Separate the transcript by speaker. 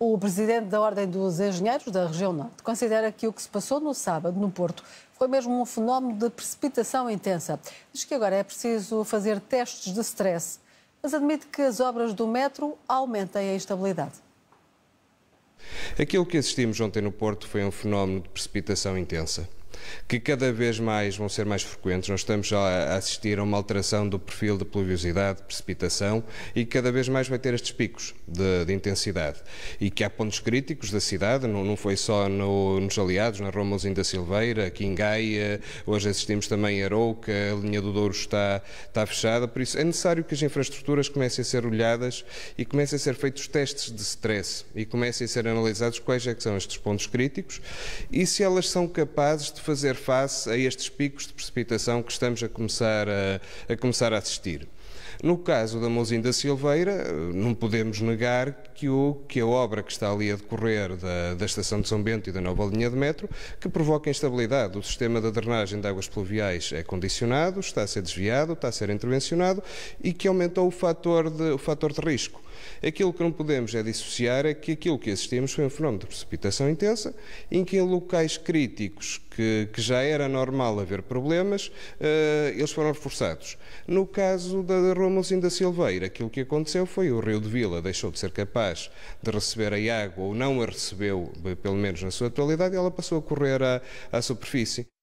Speaker 1: O presidente da Ordem dos Engenheiros da região Norte considera que o que se passou no sábado no Porto foi mesmo um fenómeno de precipitação intensa. Diz que agora é preciso fazer testes de stress, mas admite que as obras do metro aumentem a instabilidade.
Speaker 2: Aquilo que assistimos ontem no Porto foi um fenómeno de precipitação intensa que cada vez mais vão ser mais frequentes. Nós estamos já a assistir a uma alteração do perfil de pluviosidade, de precipitação e cada vez mais vai ter estes picos de, de intensidade. E que há pontos críticos da cidade, não, não foi só no, nos Aliados, na Romãozinho da Silveira, aqui em Gaia, hoje assistimos também a Arouca, a linha do Douro está, está fechada, por isso é necessário que as infraestruturas comecem a ser olhadas e comecem a ser feitos testes de stress e comecem a ser analisados quais é que são estes pontos críticos e se elas são capazes de fazer face a estes picos de precipitação que estamos a começar a, a começar a assistir. No caso da da Silveira, não podemos negar que, o, que a obra que está ali a decorrer da, da estação de São Bento e da nova linha de metro, que provoca instabilidade. O sistema de drenagem de águas pluviais é condicionado, está a ser desviado, está a ser intervencionado e que aumentou o fator de, o fator de risco. Aquilo que não podemos é dissociar é que aquilo que assistimos foi um fenómeno de precipitação intensa, em que em locais críticos que, que já era normal haver problemas, uh, eles foram reforçados. No caso da, da o da Silveira, aquilo que aconteceu foi o Rio de Vila deixou de ser capaz de receber a água, ou não a recebeu, pelo menos na sua atualidade, e ela passou a correr à, à superfície.